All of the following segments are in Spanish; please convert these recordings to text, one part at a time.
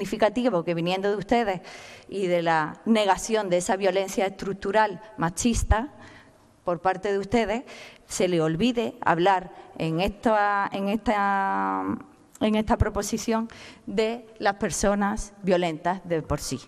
significativo que viniendo de ustedes y de la negación de esa violencia estructural machista por parte de ustedes, se le olvide hablar en esta, en esta, en esta proposición de las personas violentas de por sí.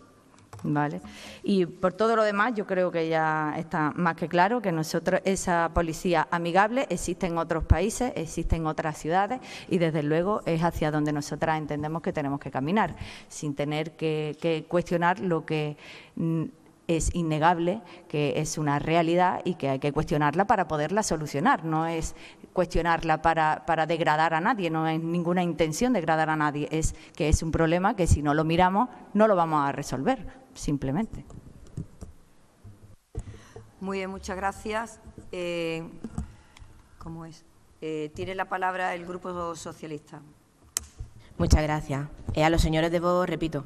¿vale? Y por todo lo demás, yo creo que ya está más que claro que nosotros, esa policía amigable existe en otros países, existe en otras ciudades y desde luego es hacia donde nosotras entendemos que tenemos que caminar, sin tener que, cuestionar lo que mm, es innegable, que es una realidad y que hay que cuestionarla para poderla solucionar. No es cuestionarla para, para, degradar a nadie, no es ninguna intención degradar a nadie, es que es un problema que si no lo miramos no lo vamos a resolver simplemente. Muy bien, muchas gracias. Eh, ¿Cómo es? Eh, tiene la palabra el Grupo Socialista. Muchas gracias. Eh, a los señores de vos, repito,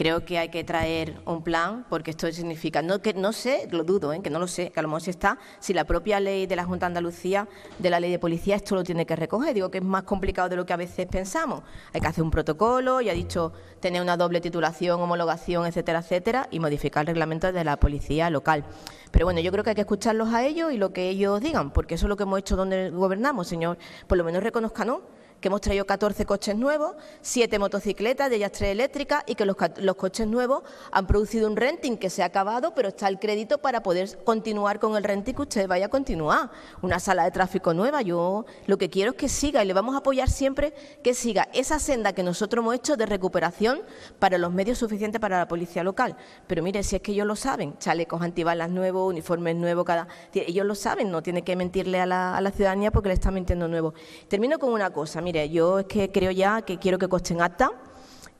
creo que hay que traer un plan porque esto significa, no, que, no sé, lo dudo, ¿eh? que no lo sé, que a lo mejor si está, si la propia ley de la Junta de Andalucía, de la ley de policía, esto lo tiene que recoger. Digo que es más complicado de lo que a veces pensamos. Hay que hacer un protocolo, ya ha dicho, tener una doble titulación, homologación, etcétera, etcétera, y modificar el reglamento de la policía local. Pero bueno, yo creo que hay que escucharlos a ellos y lo que ellos digan, porque eso es lo que hemos hecho donde gobernamos, señor. Por lo menos reconozcan, ¿no? que hemos traído 14 coches nuevos, 7 motocicletas, de ellas 3 eléctricas, y que los, coches nuevos han producido un renting que se ha acabado, pero está el crédito para poder continuar con el renting que usted vaya a continuar. Una sala de tráfico nueva, yo lo que quiero es que siga y le vamos a apoyar siempre que siga esa senda que nosotros hemos hecho de recuperación para los medios suficientes para la policía local. Pero mire, si es que ellos lo saben, chalecos antibalas nuevos, uniformes nuevos, cada... ellos lo saben, no tiene que mentirle a la, ciudadanía porque le está mintiendo nuevo. Termino con una cosa, mire, yo es que creo ya que quiero que coste en acta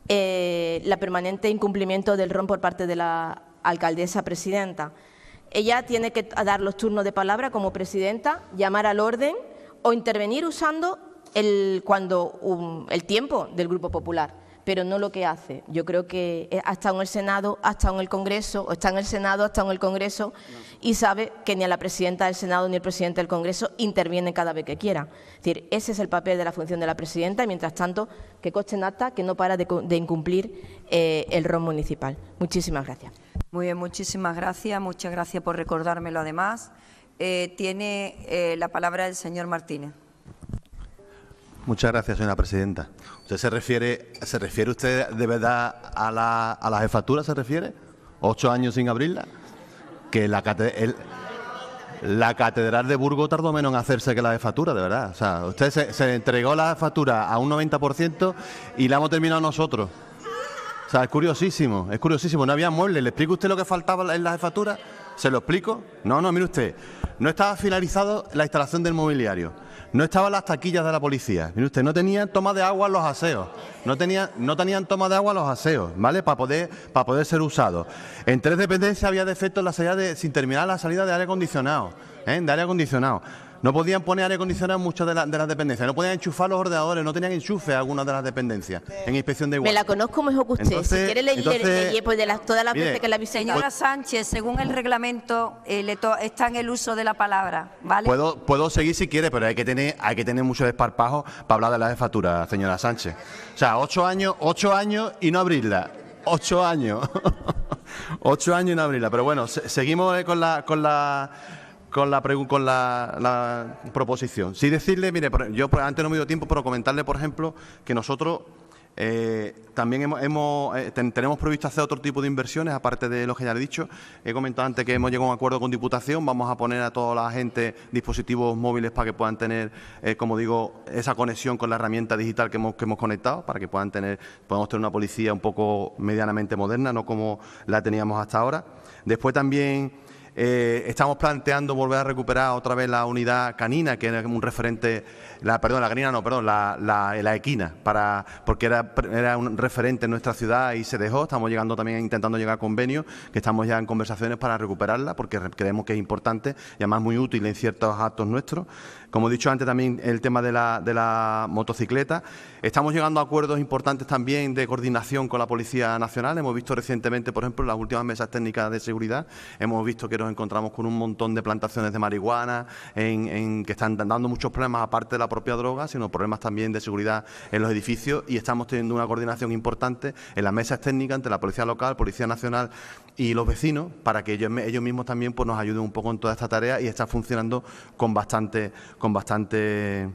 el eh, la permanente incumplimiento del RON por parte de la alcaldesa presidenta. Ella tiene que dar los turnos de palabra como presidenta, llamar al orden o intervenir usando cuando, el tiempo del Grupo Popular pero no lo que hace. Yo creo que eh, ha estado en el Senado, ha estado en el Congreso, o está en el Senado, ha estado en el Congreso, y sabe que ni a la presidenta del Senado ni el presidente del Congreso intervienen cada vez que quiera. Es decir, ese es el papel de la función de la presidenta, y mientras tanto, que coste en acta que no para de, incumplir eh, el rol municipal. Muchísimas gracias. Muy bien, muchísimas gracias. Muchas gracias por recordármelo además. Eh, tiene la palabra el señor Martínez. Muchas gracias, señora presidenta. ¿Usted se refiere, se refiere usted de verdad a la, a jefatura, se refiere? ¿Ocho años sin abrirla? Que la, la catedral de Burgos tardó menos en hacerse que la jefatura, de verdad. O sea, usted se, se entregó la jefatura a un 90% y la hemos terminado nosotros. O sea, es curiosísimo, es curiosísimo. No había muebles. ¿Le explica usted lo que faltaba en la jefatura? ¿Se lo explico? No, no, mire usted, no estaba finalizado la instalación del mobiliario, no estaban las taquillas de la policía, mire usted, no tenían toma de agua los aseos, no tenían, no tenían toma de agua los aseos, ¿vale? Para poder, para poder ser usados. En tres dependencias había defectos sin terminar la salida de aire acondicionado, ¿eh? de aire acondicionado. No podían poner aire acondicionado en muchas de, las dependencias, no podían enchufar los ordenadores, no tenían enchufe algunas de las dependencias en inspección de igual. Me la conozco mejor que usted. si quiere leer, pues, de todas las veces que la Señora Sánchez, según el reglamento, eh, está en el uso de la palabra, ¿vale? Puedo, seguir si quiere, pero hay que tener, hay que mucho desparpajo para hablar de la jefatura, señora Sánchez. O sea, ocho años, ocho años y no abrirla. Ocho años. ocho años y no abrirla. Pero bueno, seguimos con eh, con la con la, con la, proposición. Si decirle, mire, yo antes no me dio tiempo, pero comentarle, por ejemplo, que nosotros eh, también hemos, eh, tenemos previsto hacer otro tipo de inversiones, aparte de lo que ya he dicho. He comentado antes que hemos llegado a un acuerdo con Diputación, vamos a poner a toda la gente dispositivos móviles para que puedan tener, eh, como digo, esa conexión con la herramienta digital que hemos, que hemos conectado, para que puedan tener, podamos tener una policía un poco medianamente moderna, no como la teníamos hasta ahora. Después también eh, estamos planteando volver a recuperar otra vez la unidad canina, que es un referente la, perdón, la grina no, perdón, la, equina, para, porque era, era un referente en nuestra ciudad y se dejó. Estamos llegando también, intentando llegar a convenios, que estamos ya en conversaciones para recuperarla, porque creemos que es importante y además muy útil en ciertos actos nuestros. Como he dicho antes, también el tema de la, de la motocicleta. Estamos llegando a acuerdos importantes también de coordinación con la Policía Nacional. Hemos visto recientemente, por ejemplo, en las últimas mesas técnicas de seguridad, hemos visto que nos encontramos con un montón de plantaciones de marihuana en que están dando muchos problemas, aparte de la propia droga, sino problemas también de seguridad en los edificios y estamos teniendo una coordinación importante en las mesas técnicas entre la Policía Local, Policía Nacional y los vecinos para que ellos, mismos también pues, nos ayuden un poco en toda esta tarea y está funcionando con bastante, con bastante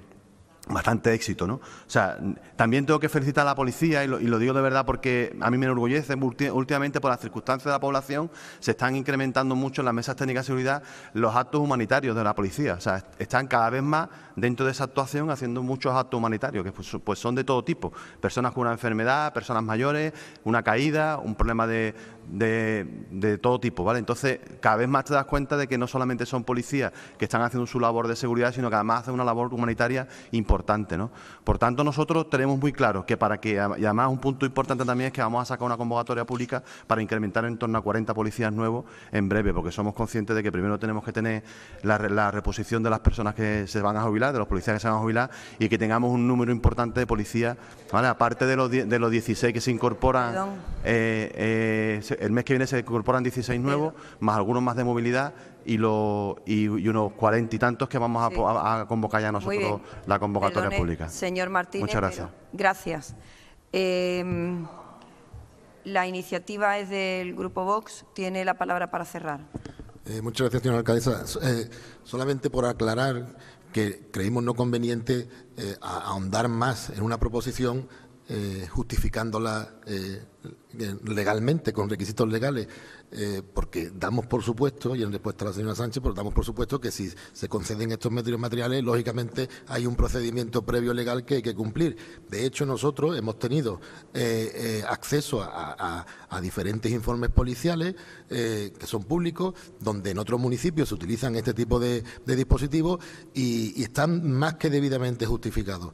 bastante éxito, ¿no? O sea, también tengo que felicitar a la policía y lo, y lo, digo de verdad porque a mí me enorgullece últimamente por las circunstancias de la población se están incrementando mucho en las mesas técnicas de seguridad los actos humanitarios de la policía, o sea, están cada vez más dentro de esa actuación haciendo muchos actos humanitarios, que pues, pues, son de todo tipo. Personas con una enfermedad, personas mayores, una caída, un problema de, de, todo tipo, ¿vale? Entonces, cada vez más te das cuenta de que no solamente son policías que están haciendo su labor de seguridad, sino que además hacen una labor humanitaria importante, ¿no? Por tanto, nosotros tenemos muy claro que para que, y además un punto importante también es que vamos a sacar una convocatoria pública para incrementar en torno a 40 policías nuevos en breve, porque somos conscientes de que primero tenemos que tener la reposición de las personas que se van a jubilar de los policías que se van a jubilar y que tengamos un número importante de policías, ¿vale? aparte de los, 16 que se incorporan, eh, eh, el mes que viene se incorporan 16 nuevos, más algunos más de movilidad y, unos cuarenta y tantos que vamos a, convocar ya nosotros la convocatoria pública. Señor Martínez. Muchas gracias. gracias. Em, la iniciativa es del Grupo Vox. Tiene la palabra para cerrar. Eh, muchas gracias, señora alcaldesa. solamente por aclarar que creímos no conveniente eh, ahondar más en una proposición eh, justificándola eh, legalmente, con requisitos legales, eh, porque damos por supuesto, y en respuesta a la señora Sánchez, damos por supuesto que si se conceden estos medios materiales, lógicamente hay un procedimiento previo legal que hay que cumplir. De hecho, nosotros hemos tenido acceso a, diferentes informes policiales que son públicos, donde en otros municipios se utilizan este tipo de, dispositivos y están más que debidamente justificados.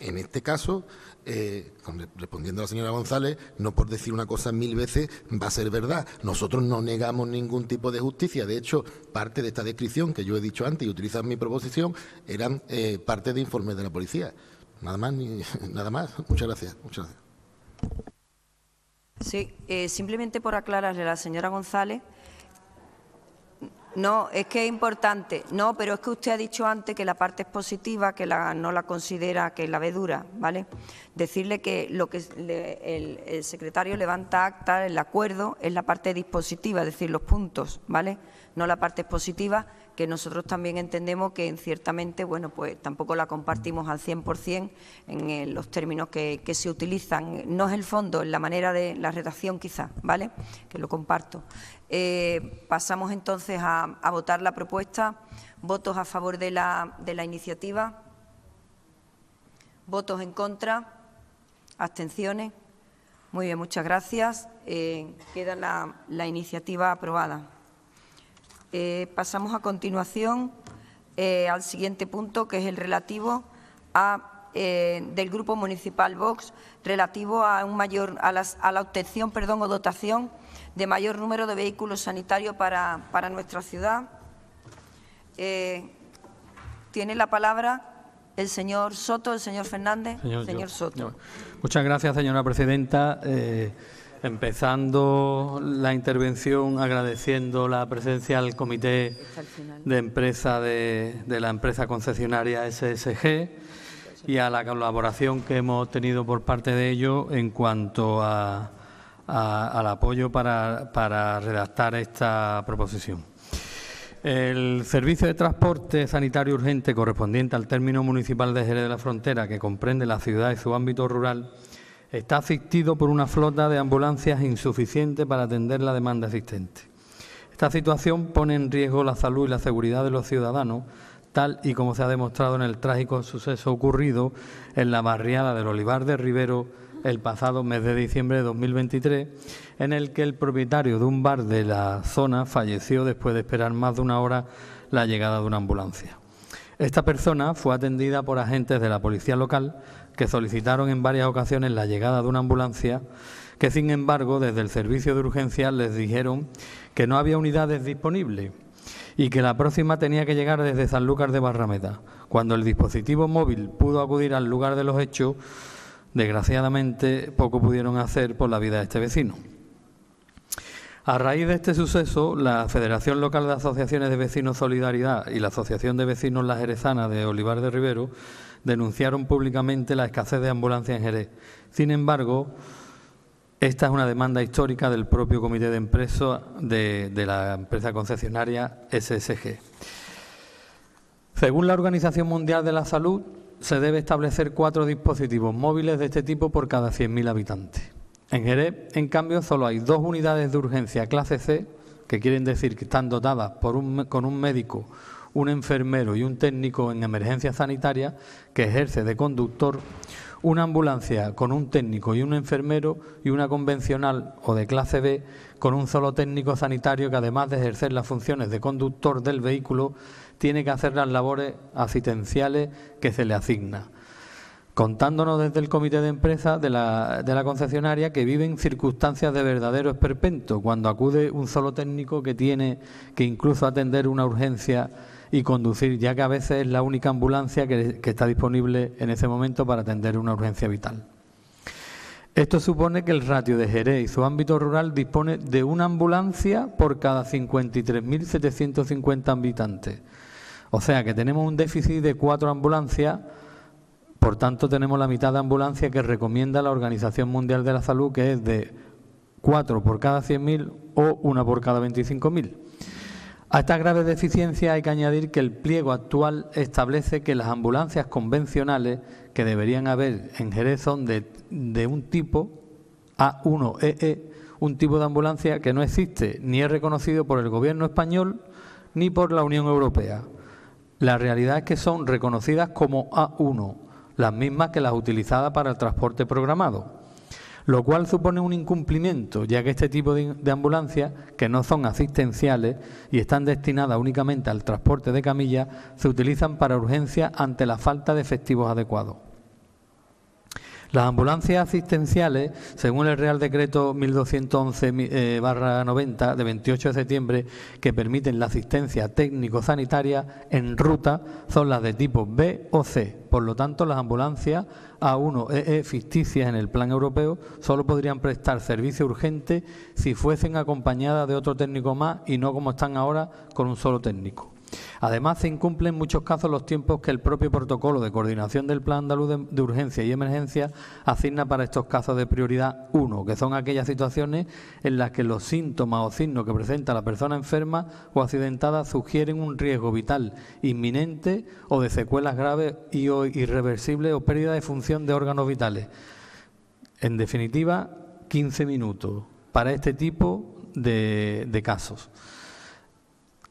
En este caso, eh, respondiendo a la señora González, no por decir una cosa mil veces va a ser verdad. Nosotros no negamos ningún tipo de justicia. De hecho, parte de esta descripción que yo he dicho antes y utilizan mi proposición eran eh, parte de informes de la policía. Nada más, nada más. Muchas gracias. Muchas Sí, eh, simplemente por aclararle a la señora González no, es que es importante. No, pero es que usted ha dicho antes que la parte es positiva, que no la considera, que la ve ¿vale? Decirle que lo que el, el, secretario levanta acta, el acuerdo, es la parte dispositiva, es decir, los puntos, ¿vale? No la parte expositiva que nosotros también entendemos que ciertamente, bueno, pues tampoco la compartimos al 100% en eh, los términos que, se utilizan. No es el fondo, es la manera de la redacción quizá ¿vale? Que lo comparto. Eh, pasamos entonces a, votar la propuesta. Votos a favor de la, de la iniciativa. Votos en contra. Abstenciones. Muy bien, muchas gracias. Eh, queda la iniciativa aprobada. Eh, pasamos a continuación eh, al siguiente punto, que es el relativo a, eh, del Grupo Municipal Vox, relativo a, un mayor, a, la obtención perdón, o dotación de mayor número de vehículos sanitarios para, nuestra ciudad. tiene la palabra el señor Soto, el señor Fernández. Señor, Soto. Muchas gracias, señora presidenta. Empezando la intervención agradeciendo la presencia al comité de empresa de, la empresa concesionaria SSG y a la colaboración que hemos tenido por parte de ellos en cuanto a, al apoyo para, para redactar esta proposición. El servicio de transporte sanitario urgente correspondiente al término municipal de Jerez de la Frontera, que comprende la ciudad y su ámbito rural, Está asistido por una flota de ambulancias insuficiente para atender la demanda existente. Esta situación pone en riesgo la salud y la seguridad de los ciudadanos, tal y como se ha demostrado en el trágico suceso ocurrido en la barriada del Olivar de Rivero el pasado mes de diciembre de 2023, en el que el propietario de un bar de la zona falleció después de esperar más de una hora la llegada de una ambulancia. Esta persona fue atendida por agentes de la policía local, que solicitaron en varias ocasiones la llegada de una ambulancia, que sin embargo desde el servicio de urgencias les dijeron que no había unidades disponibles y que la próxima tenía que llegar desde San Lucas de Barrameda. Cuando el dispositivo móvil pudo acudir al lugar de los hechos, desgraciadamente poco pudieron hacer por la vida de este vecino. A raíz de este suceso, la Federación Local de Asociaciones de Vecinos Solidaridad y la Asociación de Vecinos La Jerezana de Olivar de Rivero denunciaron públicamente la escasez de ambulancias en Jerez. Sin embargo, esta es una demanda histórica del propio comité de empresa de, la empresa concesionaria SSG. Según la Organización Mundial de la Salud, se debe establecer cuatro dispositivos móviles de este tipo por cada 100.000 habitantes. En Jerez, en cambio, solo hay dos unidades de urgencia clase C, que quieren decir que están dotadas por con un médico un enfermero y un técnico en emergencia sanitaria que ejerce de conductor, una ambulancia con un técnico y un enfermero y una convencional o de clase B con un solo técnico sanitario que además de ejercer las funciones de conductor del vehículo tiene que hacer las labores asistenciales que se le asigna contándonos desde el comité de empresa de la, de la, concesionaria que viven circunstancias de verdadero esperpento, cuando acude un solo técnico que tiene que incluso atender una urgencia y conducir, ya que a veces es la única ambulancia que, está disponible en ese momento para atender una urgencia vital. Esto supone que el ratio de Jerez y su ámbito rural dispone de una ambulancia por cada 53.750 habitantes. O sea que tenemos un déficit de cuatro ambulancias, por tanto tenemos la mitad de ambulancia que recomienda la Organización Mundial de la Salud, que es de cuatro por cada 100.000 o una por cada 25.000. A esta grave deficiencia hay que añadir que el pliego actual establece que las ambulancias convencionales que deberían haber en Jerez son de, de un tipo A1EE, e, un tipo de ambulancia que no existe ni es reconocido por el gobierno español ni por la Unión Europea. La realidad es que son reconocidas como A1, las mismas que las utilizadas para el transporte programado lo cual supone un incumplimiento, ya que este tipo de, ambulancias, que no son asistenciales y están destinadas únicamente al transporte de camillas, se utilizan para urgencias ante la falta de efectivos adecuados. Las ambulancias asistenciales, según el Real Decreto 1211-90 eh, de 28 de septiembre, que permiten la asistencia técnico-sanitaria en ruta, son las de tipo B o C. Por lo tanto, las ambulancias A1EE e ficticias en el plan europeo solo podrían prestar servicio urgente si fuesen acompañadas de otro técnico más y no como están ahora con un solo técnico. Además, se incumplen en muchos casos los tiempos que el propio protocolo de coordinación del Plan Andaluz de, Urgencia y Emergencia asigna para estos casos de prioridad 1, que son aquellas situaciones en las que los síntomas o signos que presenta la persona enferma o accidentada sugieren un riesgo vital inminente o de secuelas graves y o irreversibles o pérdida de función de órganos vitales. En definitiva, 15 minutos para este tipo de casos.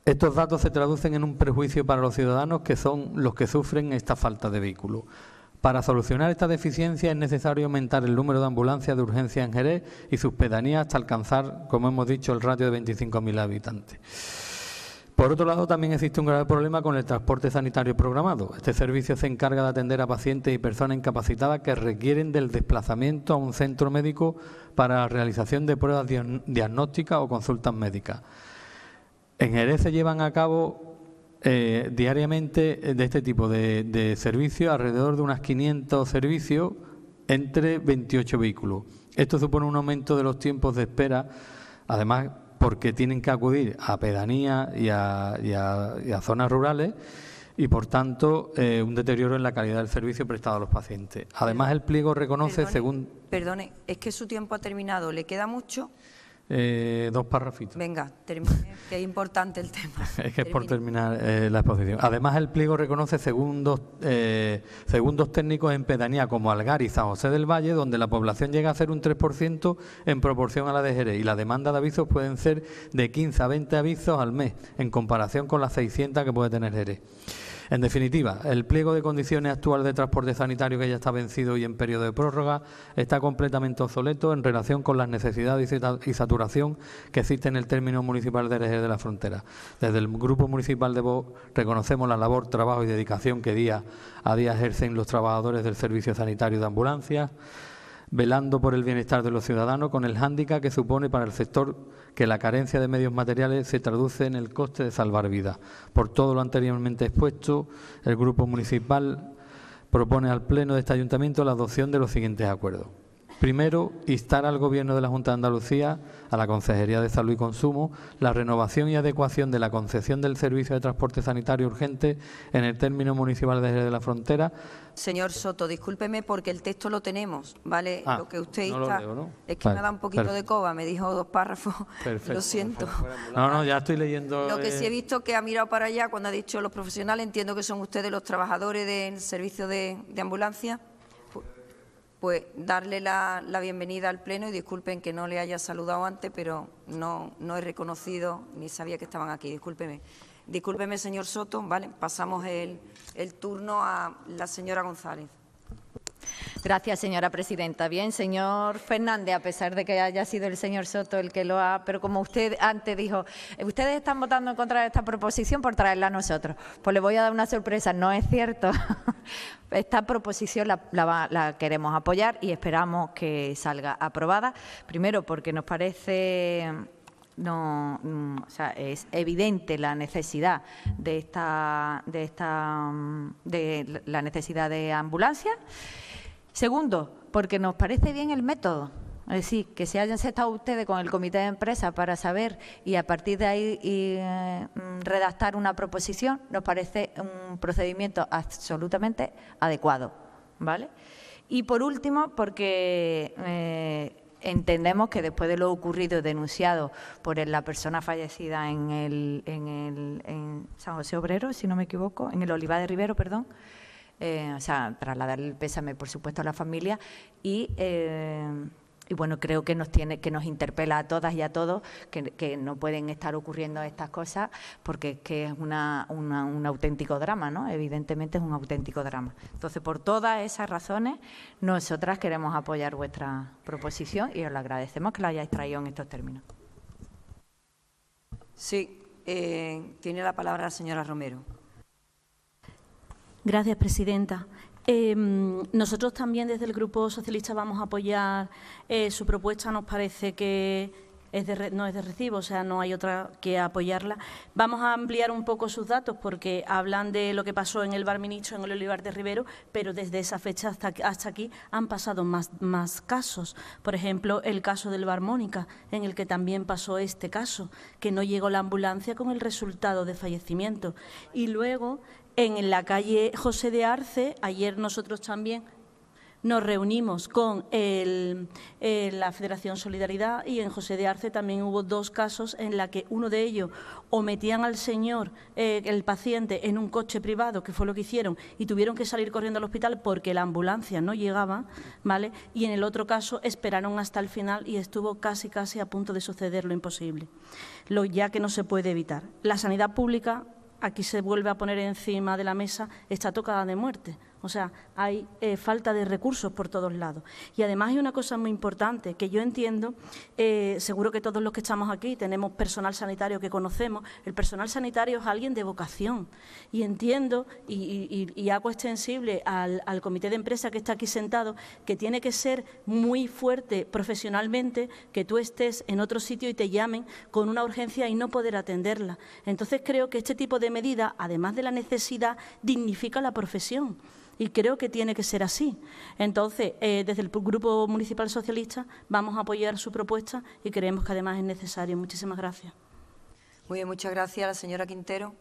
Estos datos se traducen en un prejuicio para los ciudadanos que son los que sufren esta falta de vehículo. Para solucionar esta deficiencia es necesario aumentar el número de ambulancias de urgencia en Jerez y sus pedanías hasta alcanzar, como hemos dicho, el ratio de 25.000 habitantes. Por otro lado, también existe un grave problema con el transporte sanitario programado. Este servicio se encarga de atender a pacientes y personas incapacitadas que requieren del desplazamiento a un centro médico para la realización de pruebas diagnósticas o consultas médicas. En Jerez se llevan a cabo eh, diariamente eh, de este tipo de, servicios, alrededor de unas 500 servicios entre 28 vehículos. Esto supone un aumento de los tiempos de espera, además porque tienen que acudir a pedanías y, a, zonas rurales y, por tanto, eh, un deterioro en la calidad del servicio prestado a los pacientes. Además, el pliego reconoce, según... Perdone, es que su tiempo ha terminado. ¿Le queda mucho? Eh, dos párrafitos. Venga, que es importante el tema. es que es por terminar eh, la exposición. Además, el pliego reconoce segundos, eh, segundos técnicos en pedanía como Algar y San José del Valle, donde la población llega a ser un 3% en proporción a la de Jerez, y la demanda de avisos pueden ser de 15 a 20 avisos al mes, en comparación con las 600 que puede tener Jerez. En definitiva, el pliego de condiciones actual de transporte sanitario que ya está vencido y en periodo de prórroga está completamente obsoleto en relación con las necesidades y saturación que existe en el término municipal de eje de la Frontera. Desde el Grupo Municipal de voz reconocemos la labor, trabajo y dedicación que día a día ejercen los trabajadores del Servicio Sanitario de Ambulancias, velando por el bienestar de los ciudadanos con el hándicap que supone para el sector que la carencia de medios materiales se traduce en el coste de salvar vidas. Por todo lo anteriormente expuesto, el Grupo Municipal propone al Pleno de este Ayuntamiento la adopción de los siguientes acuerdos. Primero, instar al Gobierno de la Junta de Andalucía, a la Consejería de Salud y Consumo, la renovación y adecuación de la concesión del servicio de transporte sanitario urgente en el término municipal de la Frontera. Señor Soto, discúlpeme porque el texto lo tenemos, ¿vale? Ah, lo que usted está. Es que me da un poquito de coba, me dijo dos párrafos. lo siento. No, no, ya estoy leyendo. Lo que sí he eh, visto que ha mirado para allá cuando ha dicho los profesionales, entiendo que son ustedes los trabajadores del servicio de ambulancia pues darle la, bienvenida al Pleno y disculpen que no le haya saludado antes, pero no, no he reconocido ni sabía que estaban aquí, discúlpeme. Discúlpeme, señor Soto, ¿vale? Pasamos el turno a la señora González. Gracias, señora presidenta. Bien, señor Fernández, a pesar de que haya sido el señor Soto el que lo ha, pero como usted antes dijo, eh, ustedes están votando en contra de esta proposición por traerla a nosotros. Pues le voy a dar una sorpresa, no es cierto. Esta proposición la, queremos apoyar y esperamos que salga aprobada. Primero, porque nos parece no, mm, o sea, es evidente la necesidad de esta, de esta, mm, de la necesidad de ambulancias. Segundo, porque nos parece bien el método. Es decir, que se hayan sentado ustedes con el comité de empresa para saber y a partir de ahí eh, redactar una proposición nos parece un procedimiento absolutamente adecuado, ¿vale? Y por último, porque eh, entendemos que después de lo ocurrido y denunciado por la persona fallecida en, el, en, San José Obrero, si no me equivoco, en el Olivar de Rivero, perdón, eh, o sea, trasladar el pésame, por supuesto, a la familia y. Eh, y bueno, creo que nos tiene, que nos interpela a todas y a todos que, que no pueden estar ocurriendo estas cosas porque es que es una, un auténtico drama, ¿no? Evidentemente es un auténtico drama. Entonces, por todas esas razones, nosotras queremos apoyar vuestra proposición y os lo agradecemos que la hayáis traído en estos términos. Sí, eh, tiene la palabra la señora Romero. Gracias, presidenta. Em, nosotros también desde el Grupo Socialista vamos a apoyar eh, su propuesta, nos parece que es no es de recibo, o sea, no hay otra que apoyarla. Vamos a ampliar un poco sus datos porque hablan de lo que pasó en el Bar Ministro, en el Olivar de Rivero, pero desde esa fecha hasta, aquí han pasado más, más casos. Por ejemplo, el caso del Bar Mónica, en el que también pasó este caso, que no llegó la ambulancia con el resultado de fallecimiento. Y luego en la calle José de Arce, ayer nosotros también nos reunimos con eh, la Federación Solidaridad y en José de Arce también hubo dos casos en la que uno de ellos o metían al señor, eh, el paciente, en un coche privado, que fue lo que hicieron, y tuvieron que salir corriendo al hospital porque la ambulancia no llegaba, ¿vale? Y en el otro caso esperaron hasta el final y estuvo casi, casi a punto de suceder lo imposible, lo ya que no se puede evitar. La sanidad pública aquí se vuelve a poner encima de la mesa esta tocada de muerte. O sea, hay eh, falta de recursos por todos lados. Y además hay una cosa muy importante que yo entiendo, eh, seguro que todos los que estamos aquí tenemos personal sanitario que conocemos, el personal sanitario es alguien de vocación. Y entiendo, y, hago extensible al, comité de empresa que está aquí sentado, que tiene que ser muy fuerte profesionalmente que tú estés en otro sitio y te llamen con una urgencia y no poder atenderla. Entonces creo que este tipo de medida, además de la necesidad, dignifica la profesión y creo que tiene que ser así. Entonces, eh, desde el Grupo Municipal Socialista vamos a apoyar su propuesta y creemos que además es necesario. Muchísimas gracias. Muy bien, muchas gracias la señora Quintero.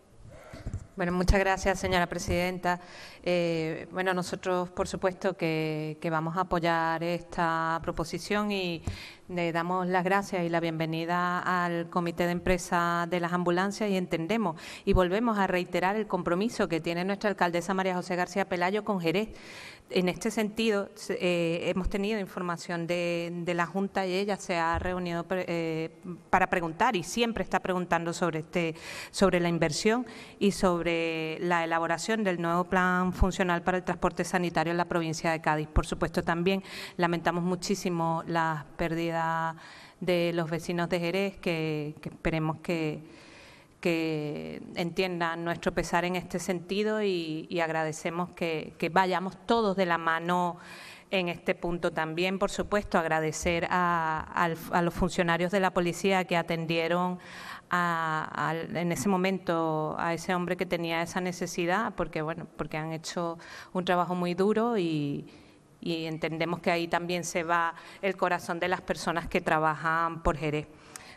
Bueno, muchas gracias, señora presidenta. Eh, bueno, nosotros, por supuesto, que, que, vamos a apoyar esta proposición y le damos las gracias y la bienvenida al Comité de Empresa de las Ambulancias y entendemos y volvemos a reiterar el compromiso que tiene nuestra alcaldesa María José García Pelayo con Jerez en este sentido, eh, hemos tenido información de, la Junta y ella se ha reunido eh, para preguntar y siempre está preguntando sobre, este, sobre la inversión y sobre la elaboración del nuevo plan funcional para el transporte sanitario en la provincia de Cádiz. Por supuesto, también lamentamos muchísimo las pérdidas de los vecinos de Jerez, que esperemos que que entiendan nuestro pesar en este sentido y, agradecemos que, vayamos todos de la mano en este punto también. Por supuesto, agradecer a, los funcionarios de la policía que atendieron en ese momento a ese hombre que tenía esa necesidad, porque, bueno, porque han hecho un trabajo muy duro y, y entendemos que ahí también se va el corazón de las personas que trabajan por Jerez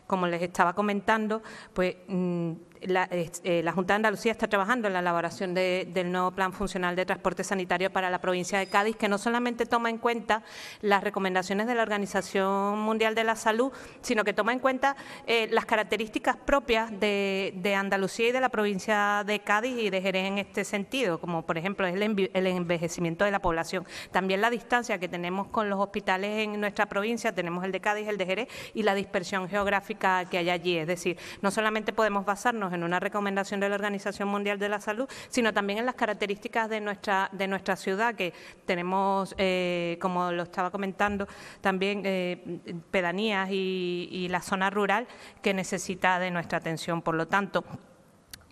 como les estaba comentando, pues mm, eh, la, Junta de Andalucía está trabajando en la elaboración del nuevo Plan Funcional de Transporte Sanitario para la provincia de Cádiz, que no solamente toma en cuenta las recomendaciones de la Organización Mundial de la Salud, sino que toma en cuenta eh, las características propias de, Andalucía y de la provincia de Cádiz y de Jerez en este sentido, como por ejemplo el, el envejecimiento de la población. También la distancia que tenemos con los hospitales en nuestra provincia, tenemos el de Cádiz, el de Jerez, y la dispersión geográfica que hay allí. Es decir, no solamente podemos basarnos en una recomendación de la Organización Mundial de la Salud, sino también en las características de nuestra, de nuestra ciudad, que tenemos, eh, como lo estaba comentando, también eh, pedanías y, y la zona rural que necesita de nuestra atención. Por lo tanto,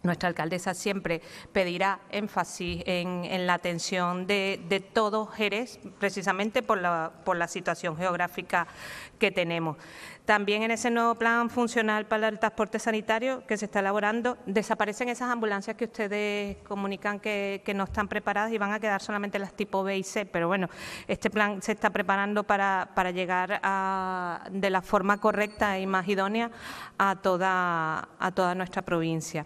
nuestra alcaldesa siempre pedirá énfasis en, la atención de, de, todo Jerez, precisamente por la, por la situación geográfica que tenemos. También en ese nuevo plan funcional para el transporte sanitario que se está elaborando, desaparecen esas ambulancias que ustedes comunican que, no están preparadas y van a quedar solamente las tipo B y C. Pero bueno, este plan se está preparando para, llegar de la forma correcta y más idónea a toda nuestra provincia.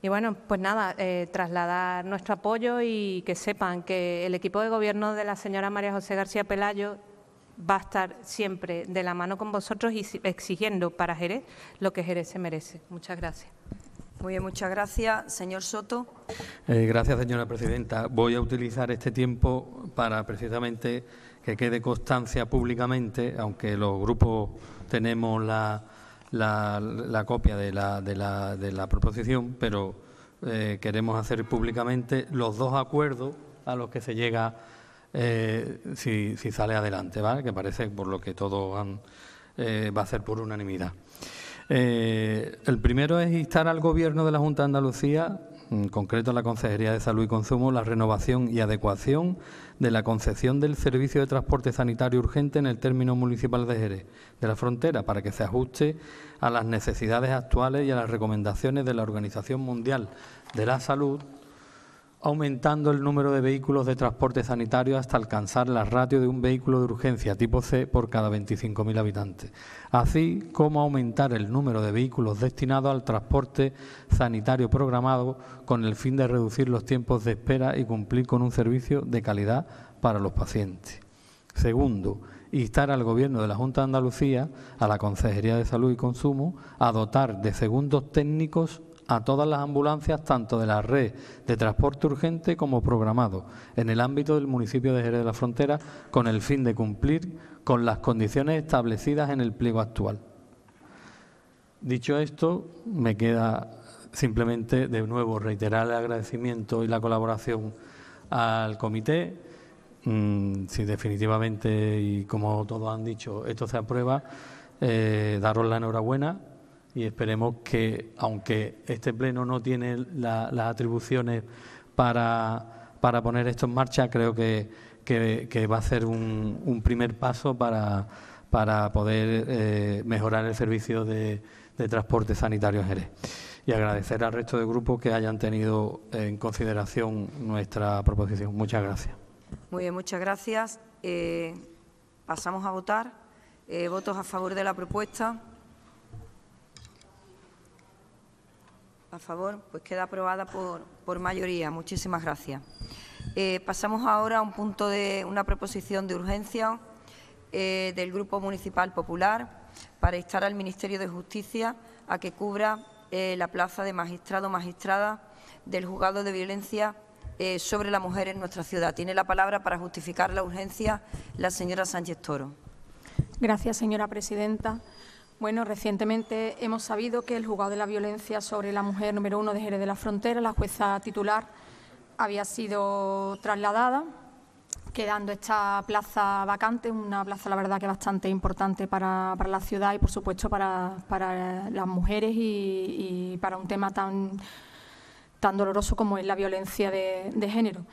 Y bueno, pues nada, eh, trasladar nuestro apoyo y que sepan que el equipo de gobierno de la señora María José García Pelayo va a estar siempre de la mano con vosotros y exigiendo para Jerez lo que Jerez se merece. Muchas gracias. Muy bien, muchas gracias, señor Soto. Eh, gracias, señora presidenta. Voy a utilizar este tiempo para precisamente que quede constancia públicamente, aunque los grupos tenemos la la, copia de la, de, la, de la, proposición, pero eh, queremos hacer públicamente los dos acuerdos a los que se llega eh, si, si, sale adelante, ¿vale? Que parece por lo que todo eh, va a ser por unanimidad. el primero es instar al Gobierno de la Junta de Andalucía en concreto la Consejería de Salud y Consumo, la renovación y adecuación de la concesión del servicio de transporte sanitario urgente en el término municipal de Jerez de la Frontera para que se ajuste a las necesidades actuales y a las recomendaciones de la Organización Mundial de la Salud aumentando el número de vehículos de transporte sanitario hasta alcanzar la ratio de un vehículo de urgencia tipo C por cada 25.000 habitantes, así como aumentar el número de vehículos destinados al transporte sanitario programado con el fin de reducir los tiempos de espera y cumplir con un servicio de calidad para los pacientes. Segundo, instar al Gobierno de la Junta de Andalucía, a la Consejería de Salud y Consumo, a dotar de segundos técnicos a todas las ambulancias, tanto de la red de transporte urgente como programado, en el ámbito del municipio de Jerez de la Frontera, con el fin de cumplir con las condiciones establecidas en el pliego actual. Dicho esto, me queda simplemente de nuevo reiterar el agradecimiento y la colaboración al comité. Mm, si definitivamente, y como todos han dicho, esto se aprueba, eh, daros la enhorabuena y esperemos que, aunque este Pleno no tiene las atribuciones para, poner esto en marcha, creo que, va a ser un, primer paso para, poder eh, mejorar el servicio de, transporte sanitario en Jerez. Y agradecer al resto de grupos que hayan tenido en consideración nuestra proposición. Muchas gracias. Muy bien, muchas gracias. Eh, pasamos a votar. Eh, votos a favor de la propuesta. A favor, pues queda aprobada por, mayoría. Muchísimas gracias. Eh, pasamos ahora a un punto de una proposición de urgencia eh, del Grupo Municipal Popular para instar al Ministerio de Justicia a que cubra eh, la plaza de magistrado o magistrada del juzgado de violencia sobre la mujer en nuestra ciudad. Tiene la palabra para justificar la urgencia la señora Sánchez Toro. Gracias, señora presidenta. Bueno, recientemente hemos sabido que el juzgado de la violencia sobre la mujer número uno de Jerez de la Frontera, la jueza titular, había sido trasladada, quedando esta plaza vacante, una plaza, la verdad, que bastante importante para, la ciudad y, por supuesto, para, las mujeres y, para un tema tan, tan doloroso como es la violencia de género.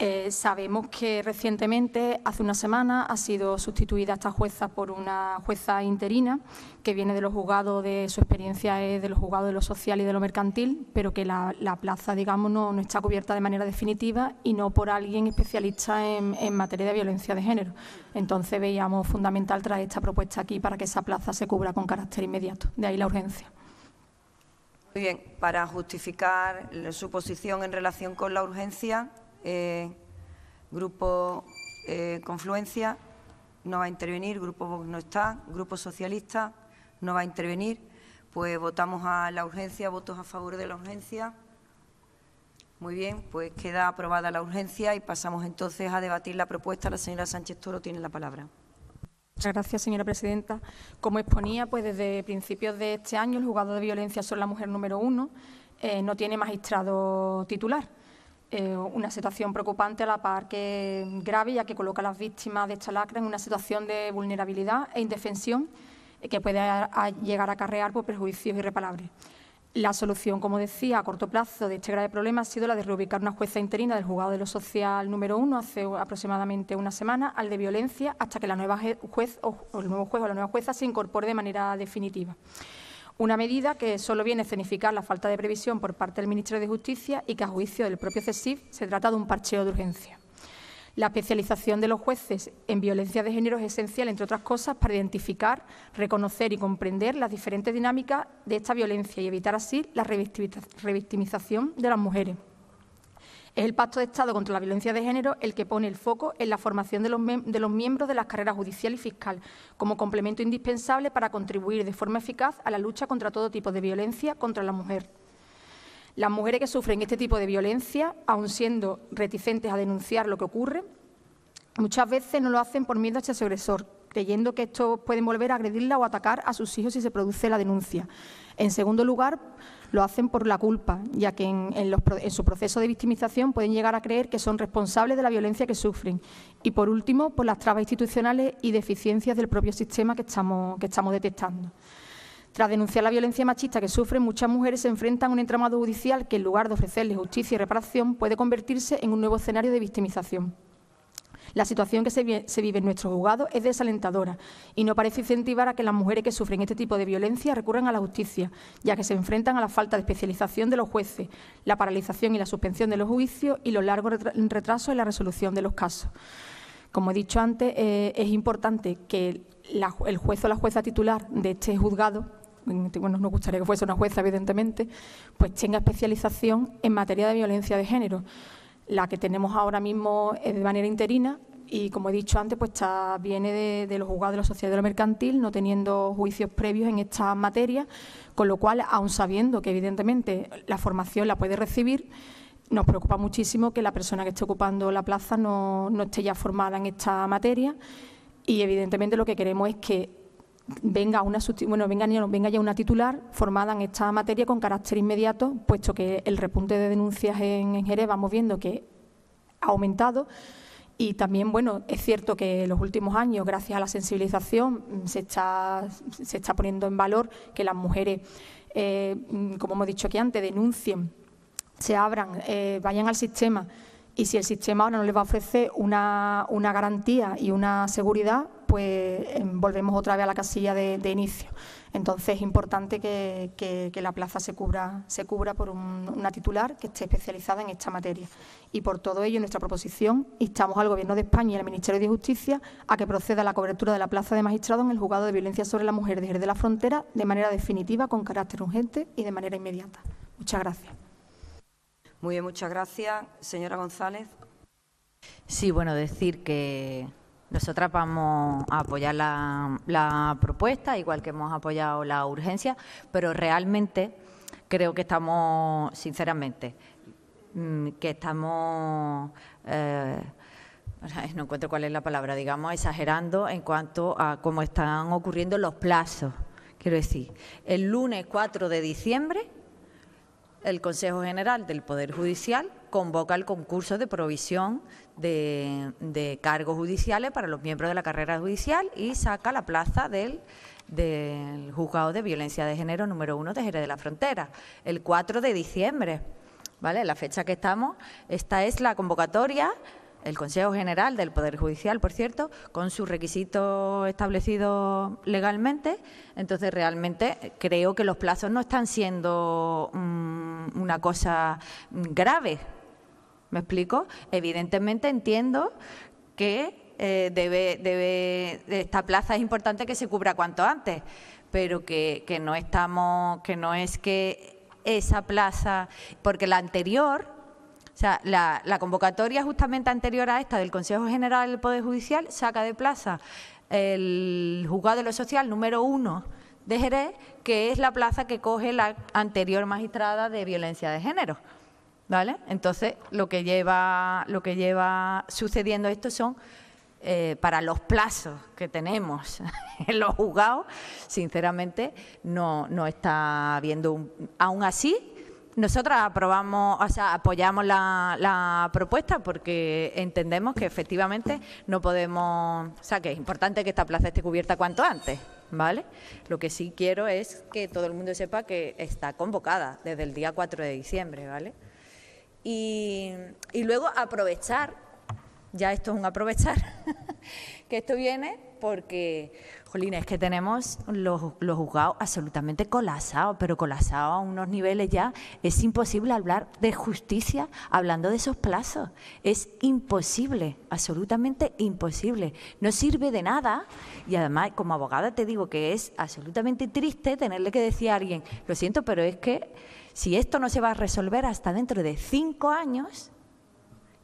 Eh, sabemos que recientemente, hace una semana, ha sido sustituida esta jueza por una jueza interina que viene de los juzgados, de su experiencia es de los juzgados de lo social y de lo mercantil, pero que la, plaza, digamos, no, está cubierta de manera definitiva y no por alguien especialista en materia de violencia de género. Entonces veíamos fundamental traer esta propuesta aquí para que esa plaza se cubra con carácter inmediato. De ahí la urgencia. Muy bien, para justificar su posición en relación con la urgencia, eh, grupo eh, Confluencia no va a intervenir, Grupo Vox no está, Grupo Socialista no va a intervenir, pues votamos a la urgencia, votos a favor de la urgencia. Muy bien, pues queda aprobada la urgencia y pasamos entonces a debatir la propuesta. La señora Sánchez Toro tiene la palabra. Muchas gracias, señora presidenta. Como exponía, pues desde principios de este año el juzgado de violencia sobre la mujer número uno eh, no tiene magistrado titular. Eh, una situación preocupante a la par que grave, ya que coloca a las víctimas de esta lacra en una situación de vulnerabilidad e indefensión que puede llegar a acarrear por pues, perjuicios irreparables. La solución, como decía, a corto plazo de este grave problema ha sido la de reubicar una jueza interina del juzgado de lo social número uno hace aproximadamente una semana al de violencia hasta que la nueva juez o el nuevo juez o la nueva jueza se incorpore de manera definitiva. Una medida que solo viene a escenificar la falta de previsión por parte del Ministerio de Justicia y que, a juicio del propio CESIF, se trata de un parcheo de urgencia. La especialización de los jueces en violencia de género es esencial, entre otras cosas, para identificar, reconocer y comprender las diferentes dinámicas de esta violencia y evitar así la revictimización de las mujeres. Es el Pacto de Estado contra la Violencia de Género el que pone el foco en la formación de los, miembros de las carreras judicial y fiscal como complemento indispensable para contribuir de forma eficaz a la lucha contra todo tipo de violencia contra la mujer. Las mujeres que sufren este tipo de violencia, aun siendo reticentes a denunciar lo que ocurre, muchas veces no lo hacen por miedo a este agresor, creyendo que estos pueden volver a agredirla o atacar a sus hijos si se produce la denuncia. En segundo lugar, lo hacen por la culpa, ya que en, su proceso de victimización pueden llegar a creer que son responsables de la violencia que sufren. Y por último, por las trabas institucionales y deficiencias del propio sistema que que estamos detectando. Tras denunciar la violencia machista que sufren, muchas mujeres se enfrentan a un entramado judicial que, en lugar de ofrecerles justicia y reparación, puede convertirse en un nuevo escenario de victimización. La situación que se, vive en nuestro juzgado es desalentadora y no parece incentivar a que las mujeres que sufren este tipo de violencia recurran a la justicia, ya que se enfrentan a la falta de especialización de los jueces, la paralización y la suspensión de los juicios y los largos retrasos en la resolución de los casos. Como he dicho antes, eh, es importante que el juez o la jueza titular de este juzgado este, bueno, nos gustaría que fuese una jueza, evidentemente, pues tenga especialización en materia de violencia de género, la que tenemos ahora mismo es de manera interina y, como he dicho antes, pues viene de, los juzgados de la sociedad de lo mercantil, no teniendo juicios previos en esta materia, con lo cual, aun sabiendo que, evidentemente, la formación la puede recibir, nos preocupa muchísimo que la persona que esté ocupando la plaza no, no esté ya formada en esta materia y, evidentemente, lo que queremos es que venga, una venga, ya una titular formada en esta materia con carácter inmediato, puesto que el repunte de denuncias en, Jerez vamos viendo que ha aumentado. Y también, bueno, es cierto que en los últimos años, gracias a la sensibilización, se está, se está poniendo en valor que las mujeres, eh, como hemos dicho aquí antes, denuncien, se abran, eh, vayan al sistema. Y si el sistema ahora no les va a ofrecer una, una garantía y una seguridad, pues em, volvemos otra vez a la casilla de, inicio. Entonces es importante que, la plaza se cubra, se cubra por una titular que esté especializada en esta materia. Y por todo ello, en nuestra proposición, instamos al Gobierno de España y al Ministerio de Justicia a que proceda a la cobertura de la plaza de magistrado en el juzgado de violencia sobre la mujer desde la Frontera de manera definitiva, con carácter urgente y de manera inmediata. Muchas gracias. Muy bien, muchas gracias. Señora González. Sí, bueno, decir que nosotras vamos a apoyar la, propuesta, igual que hemos apoyado la urgencia, pero realmente creo que estamos, sinceramente, mm, que estamos, eh, no encuentro cuál es la palabra, digamos, exagerando en cuanto a cómo están ocurriendo los plazos. Quiero decir, el lunes 4 de diciembre, el Consejo General del Poder Judicial convoca el concurso de provisión de, cargos judiciales para los miembros de la carrera judicial y saca la plaza del, del juzgado de violencia de género número uno de Jerez de la Frontera, el 4 de diciembre. ¿Vale? La fecha que estamos, esta es la convocatoria el Consejo General del Poder Judicial, por cierto, con sus requisitos establecidos legalmente. Entonces, realmente creo que los plazos no están siendo mm, una cosa grave, ¿Me explico? Evidentemente entiendo que eh, debe, esta plaza es importante que se cubra cuanto antes, pero que, no estamos, que no es que esa plaza, porque la anterior, o sea, la, la, convocatoria justamente anterior a esta del Consejo General del Poder Judicial saca de plaza el juzgado de lo social número uno de Jerez, que es la plaza que coge la anterior magistrada de violencia de género. ¿Vale? Entonces, lo que lleva, lo que lleva sucediendo esto son eh, para los plazos que tenemos en los juzgados, sinceramente no, está habiendo aún así. Nosotras aprobamos, apoyamos la, la, propuesta porque entendemos que efectivamente no podemos, o sea, que es importante que esta plaza esté cubierta cuanto antes, ¿vale? Lo que sí quiero es que todo el mundo sepa que está convocada desde el día 4 de diciembre, ¿vale? Y, luego aprovechar, ya esto es un aprovechar, que esto viene porque Jolín, es que tenemos los, los juzgados absolutamente colasados pero colapsados a unos niveles ya. Es imposible hablar de justicia hablando de esos plazos. Es imposible, absolutamente imposible. No sirve de nada. Y además, como abogada, te digo que es absolutamente triste tenerle que decir a alguien, lo siento, pero es que si esto no se va a resolver hasta dentro de cinco años,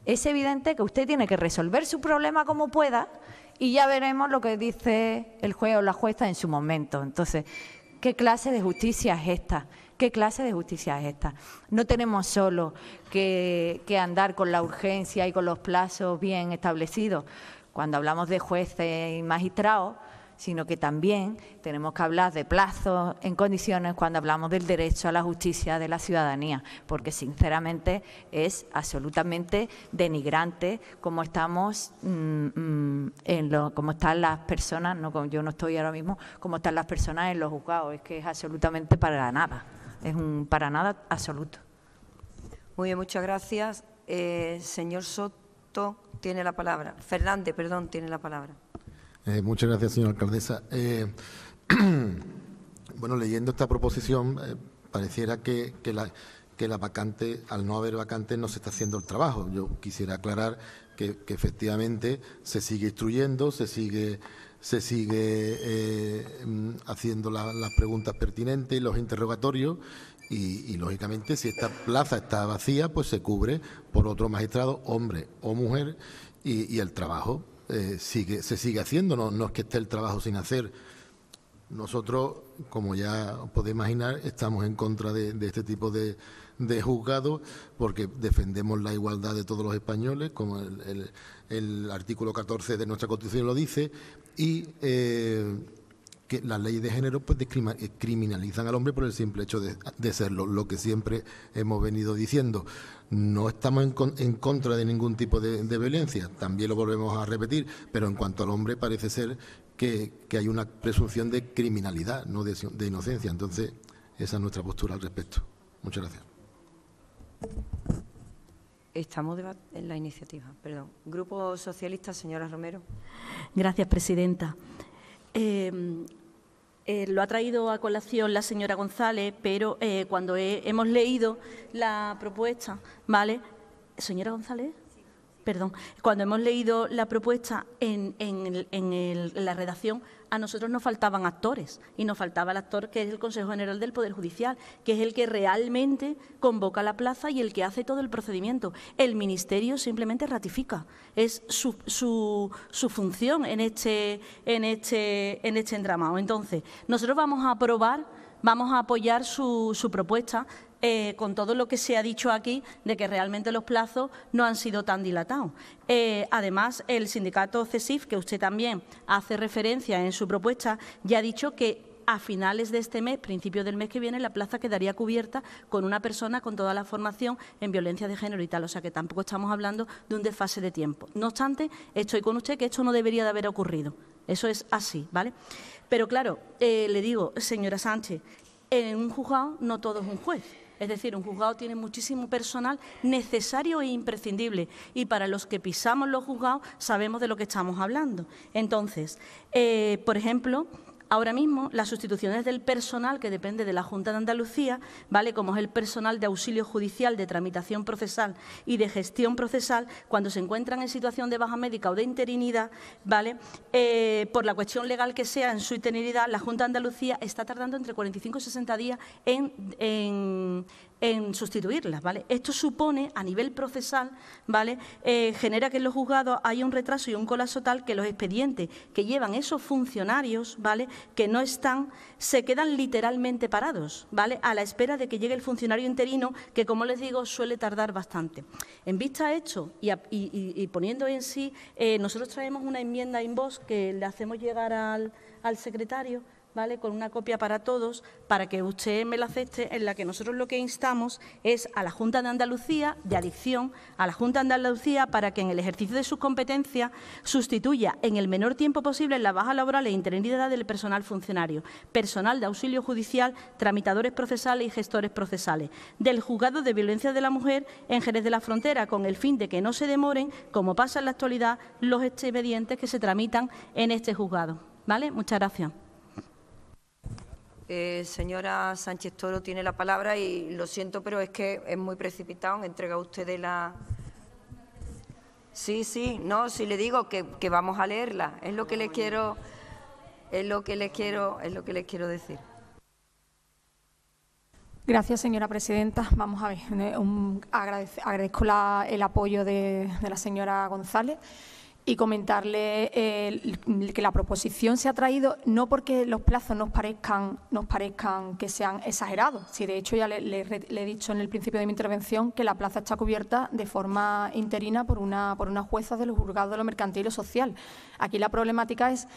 es evidente que usted tiene que resolver su problema como pueda y ya veremos lo que dice el juez o la jueza en su momento. Entonces, ¿qué clase de justicia es esta? ¿Qué clase de justicia es esta? No tenemos solo que, andar con la urgencia y con los plazos bien establecidos. Cuando hablamos de jueces y magistrados, sino que también tenemos que hablar de plazos en condiciones cuando hablamos del derecho a la justicia de la ciudadanía, porque sinceramente es absolutamente denigrante cómo estamos mm, mm, están las personas, no yo no estoy ahora mismo, como están las personas en los juzgados, es que es absolutamente para nada, es un para nada absoluto. Muy bien, muchas gracias. Eh, señor Soto tiene la palabra. Fernández, perdón, tiene la palabra. Eh, muchas gracias, señora alcaldesa. Eh, bueno, leyendo esta proposición, eh, pareciera que, la, vacante, al no haber vacante, no se está haciendo el trabajo. Yo quisiera aclarar que, efectivamente se sigue instruyendo, se sigue se sigue mm, haciendo las preguntas pertinentes, y los interrogatorios y, lógicamente si esta plaza está vacía, pues se cubre por otro magistrado, hombre o mujer, y, y el trabajo eh, se sigue haciendo, no, no es que esté el trabajo sin hacer. Nosotros, como ya podéis imaginar, estamos en contra de, este tipo de, de juzgados porque defendemos la igualdad de todos los españoles, como el, artículo 14 de nuestra Constitución lo dice, y eh, que las leyes de género pues eh, criminalizan al hombre por el simple hecho de, serlo, lo que siempre hemos venido diciendo. No estamos en, contra de ningún tipo de, violencia, también lo volvemos a repetir, pero en cuanto al hombre parece ser que, hay una presunción de criminalidad, no de, inocencia. Entonces, esa es nuestra postura al respecto. Muchas gracias. Estamos en la iniciativa, perdón. Grupo Socialista, señora Romero. Gracias, presidenta. Em, eh, lo ha traído a colación la señora González, pero eh, cuando hemos leído la propuesta, ¿vale? Señora González perdón, cuando hemos leído la propuesta en, la redacción, a nosotros nos faltaban actores y nos faltaba el actor que es el Consejo General del Poder Judicial, que es el que realmente convoca la plaza y el que hace todo el procedimiento. El Ministerio simplemente ratifica, es su, su, su función en este, en, este, en este entramado. Entonces, nosotros vamos a aprobar, vamos a apoyar su, su propuesta, eh, con todo lo que se ha dicho aquí de que realmente los plazos no han sido tan dilatados. Eh, además, el sindicato CESIF, que usted también hace referencia en su propuesta, ya ha dicho que a finales de este mes, principios del mes que viene, la plaza quedaría cubierta con una persona con toda la formación en violencia de género y tal. O sea que tampoco estamos hablando de un desfase de tiempo. No obstante, estoy con usted que esto no debería de haber ocurrido. Eso es así, ¿vale? Pero claro, eh, le digo, señora Sánchez, en un juzgado no todo es un juez. Es decir, un juzgado tiene muchísimo personal necesario e imprescindible. Y para los que pisamos los juzgados sabemos de lo que estamos hablando. Entonces, eh, por ejemplo, Ahora mismo, las sustituciones del personal que depende de la Junta de Andalucía, ¿vale? como es el personal de auxilio judicial, de tramitación procesal y de gestión procesal, cuando se encuentran en situación de baja médica o de interinidad, ¿vale? Eh, por la cuestión legal que sea en su interinidad, la Junta de Andalucía está tardando entre 45 y 60 días en, en sustituirlas, ¿vale? Esto supone, a nivel procesal, ¿vale?, eh, genera que en los juzgados haya un retraso y un colapso tal que los expedientes que llevan esos funcionarios, ¿vale?, que no están, se quedan literalmente parados, ¿vale?, a la espera de que llegue el funcionario interino, que, como les digo, suele tardar bastante. En vista a esto y, poniendo en sí, eh, nosotros traemos una enmienda en voz que le hacemos llegar al, al secretario, ¿vale? con una copia para todos, para que usted me la acepte, en la que nosotros lo que instamos es a la Junta de Andalucía, de adicción, a la Junta de Andalucía para que en el ejercicio de sus competencias sustituya en el menor tiempo posible la baja laboral e interinidad del personal funcionario, personal de auxilio judicial, tramitadores procesales y gestores procesales, del juzgado de violencia de la mujer en Jerez de la Frontera, con el fin de que no se demoren, como pasa en la actualidad, los expedientes que se tramitan en este juzgado. ¿Vale? Muchas gracias. Eh, señora Sánchez Toro tiene la palabra y lo siento, pero es que es muy precipitado. Entrega usted la. Sí, sí, no, si le digo que, vamos a leerla. Es lo que les quiero, es lo que les quiero, es lo que quiero decir. Gracias, señora presidenta. Vamos a ver, agradezco el apoyo de, de la señora González y comentarle eh, que la proposición se ha traído no porque los plazos nos parezcan, nos parezcan que sean exagerados. Si de hecho ya le, he dicho en el principio de mi intervención que la plaza está cubierta de forma interina por una, por una jueza de los juzgados de lo mercantil y lo social. Aquí la problemática es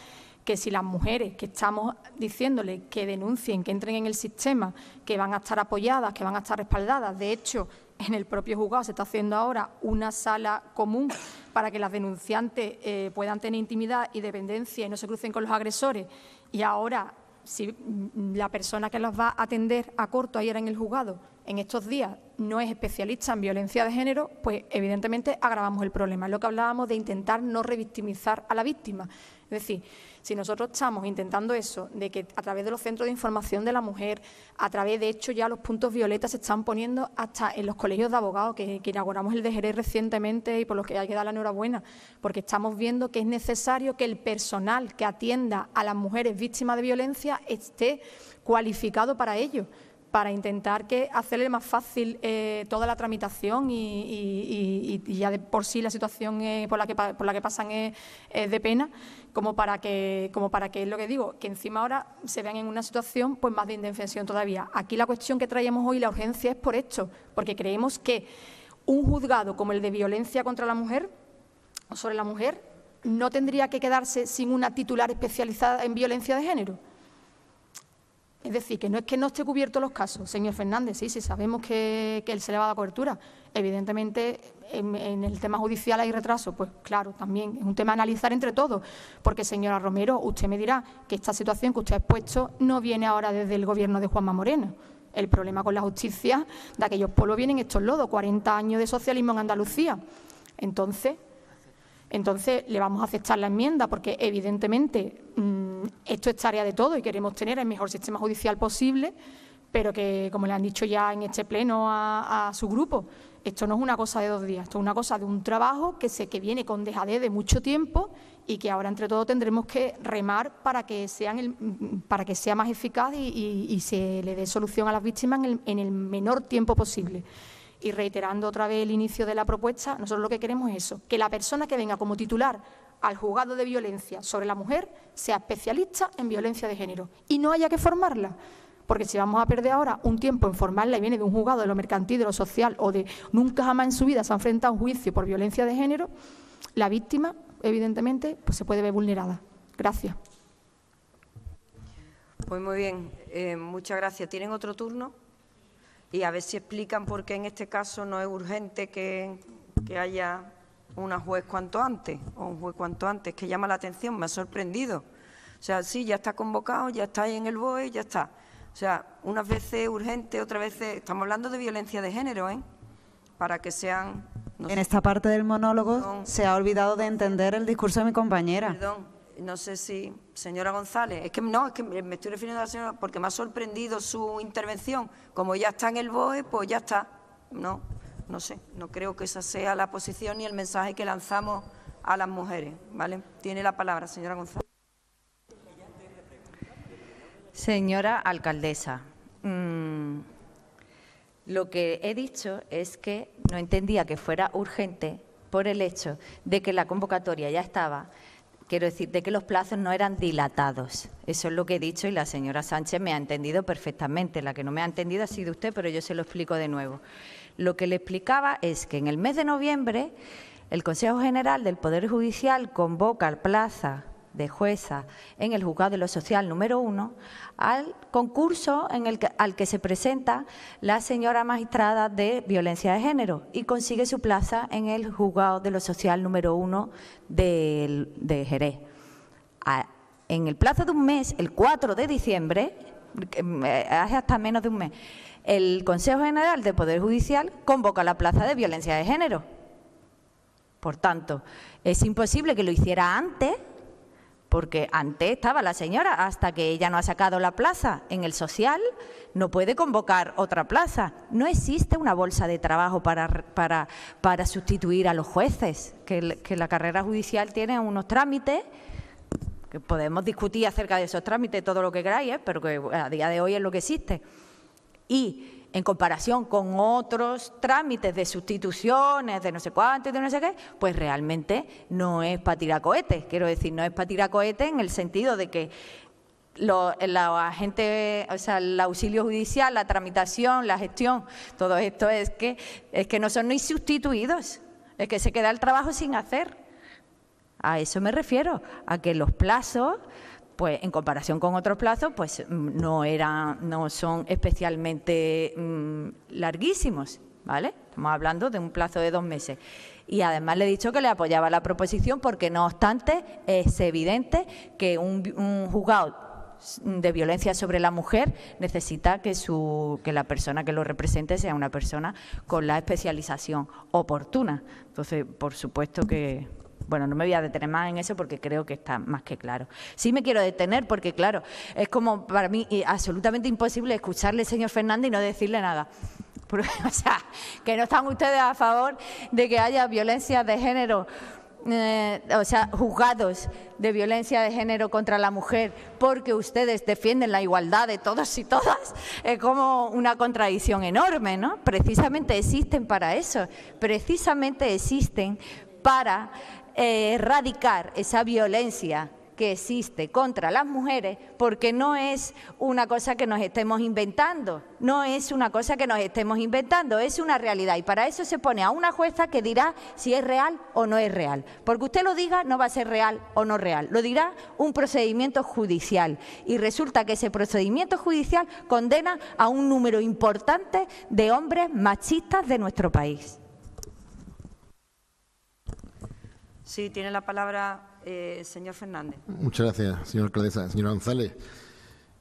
que si las mujeres que estamos diciéndole que denuncien, que entren en el sistema, que van a estar apoyadas, que van a estar respaldadas, de hecho en el propio juzgado se está haciendo ahora una sala común para que las denunciantes eh, puedan tener intimidad y dependencia y no se crucen con los agresores. Y ahora, si la persona que las va a atender a corto ayer en el juzgado, en estos días, no es especialista en violencia de género, pues evidentemente agravamos el problema. Es lo que hablábamos de intentar no revictimizar a la víctima. Es decir, si nosotros estamos intentando eso, de que a través de los centros de información de la mujer, a través de hecho ya los puntos violetas se están poniendo hasta en los colegios de abogados, que, inauguramos el de Jerez recientemente y por los que hay que dar la enhorabuena, porque estamos viendo que es necesario que el personal que atienda a las mujeres víctimas de violencia esté cualificado para ello para intentar que hacerle más fácil eh, toda la tramitación y, ya de por sí la situación eh, por, la que, por la que pasan es, de pena, como para que, como para que es lo que digo, que encima ahora se vean en una situación pues más de indefensión todavía. Aquí la cuestión que traemos hoy, la urgencia, es por esto, porque creemos que un juzgado como el de violencia contra la mujer o sobre la mujer no tendría que quedarse sin una titular especializada en violencia de género es decir, que no es que no esté cubierto los casos, señor Fernández, sí, sí, sabemos que, él se le va a dar cobertura. Evidentemente, en, el tema judicial hay retraso, pues claro, también es un tema a analizar entre todos, porque señora Romero, usted me dirá que esta situación que usted ha expuesto no viene ahora desde el gobierno de Juanma Moreno. El problema con la justicia de aquellos pueblos en estos lodos, 40 años de socialismo en Andalucía. Entonces, entonces, le vamos a aceptar la enmienda porque, evidentemente, mm, esto es tarea de todo y queremos tener el mejor sistema judicial posible, pero que, como le han dicho ya en este pleno a, su grupo, esto no es una cosa de dos días, esto es una cosa de un trabajo que se que viene con dejadez de mucho tiempo y que ahora entre todos tendremos que remar para que mm, para que sea más eficaz y, se le dé solución a las víctimas en en el menor tiempo posible. Y reiterando otra vez el inicio de la propuesta, nosotros lo que queremos es eso, que la persona que venga como titular al juzgado de violencia sobre la mujer sea especialista en violencia de género y no haya que formarla. Porque si vamos a perder ahora un tiempo en formarla y viene de un juzgado de lo mercantil, de lo social o de nunca jamás en su vida se ha enfrentado a un juicio por violencia de género, la víctima, evidentemente, pues se puede ver vulnerada. Gracias. Pues muy bien, eh, muchas gracias. ¿Tienen otro turno? y a ver si explican por qué en este caso no es urgente que, haya una juez cuanto antes o un juez cuanto antes, que llama la atención, me ha sorprendido. O sea, sí, ya está convocado, ya está ahí en el BOE, ya está. O sea, unas veces urgente, otras veces... Estamos hablando de violencia de género, ¿eh? Para que sean... en esta parte del monólogo se ha olvidado de entender el discurso de mi compañera. Perdón, no sé si... Señora González, es que no, es que me estoy refiriendo a la señora porque me ha sorprendido su intervención. Como ya está en el BOE, pues ya está. No, no sé, no creo que esa sea la posición ni el mensaje que lanzamos a las mujeres. ¿Vale? Tiene la palabra, señora González. Señora alcaldesa, mm, lo que he dicho es que no entendía que fuera urgente por el hecho de que la convocatoria ya estaba Quiero de que los plazos no eran dilatados. Eso es lo que he dicho y la señora Sánchez me ha entendido perfectamente. La que no me ha entendido ha sido usted, pero yo se lo explico de nuevo. Lo que le explicaba es que en el mes de noviembre el Consejo General del Poder Judicial convoca al plaza de jueza en el juzgado de lo social número uno, al concurso en el al que se presenta la señora magistrada de violencia de género y consigue su plaza en el juzgado de lo social número uno de, de Jerez. en el plazo de un mes, el 4 de diciembre, mm, eh, hace hasta menos de un mes, el Consejo General de Poder Judicial convoca la plaza de violencia de género. Por tanto, es imposible que lo hiciera antes porque antes estaba la señora, hasta que ella no ha sacado la plaza en el social, no puede convocar otra plaza. No existe una bolsa de trabajo para, para, para sustituir a los jueces, que, la carrera judicial tiene unos trámites que podemos discutir acerca de esos trámites todo lo que queráis, ¿eh? pero que a día de hoy es lo que existe. Y en comparación con otros trámites de sustituciones, de no sé cuánto de no sé qué, pues realmente no es para tirar cohetes. Quiero decir, no es para tirar cohetes en el sentido de que la gente, o sea, el auxilio judicial, la tramitación, la gestión, todo esto es que, es que no son ni sustituidos, es que se queda el trabajo sin hacer. A eso me refiero, a que los plazos pues en comparación con otros plazos, pues mm, no, no son especialmente mm, larguísimos, ¿vale? Estamos hablando de un plazo de dos meses. Y además le he dicho que le apoyaba la proposición porque, no obstante, es evidente que un, juzgado de violencia sobre la mujer necesita que, su, que la persona que lo represente sea una persona con la especialización oportuna. Entonces, por supuesto que bueno, no me voy a detener más en eso porque creo que está más que claro. Sí me quiero detener porque, claro, es como para mí absolutamente imposible escucharle, señor Fernández, y no decirle nada. o sea, que no están ustedes a favor de que haya violencia de género. Eh, o sea, juzgados de violencia de género contra la mujer porque ustedes defienden la igualdad de todos y todas, es como una contradicción enorme, ¿no? Precisamente existen para eso, precisamente existen para erradicar esa violencia que existe contra las mujeres, porque no es una cosa que nos estemos inventando, no es una cosa que nos estemos inventando, es una realidad. Y para eso se pone a una jueza que dirá si es real o no es real. Porque usted lo diga, no va a ser real o no real. Lo dirá un procedimiento judicial. Y resulta que ese procedimiento judicial condena a un número importante de hombres machistas de nuestro país. Sí, tiene la palabra eh, señor Fernández. Muchas gracias, señor Cladesa. Señor González,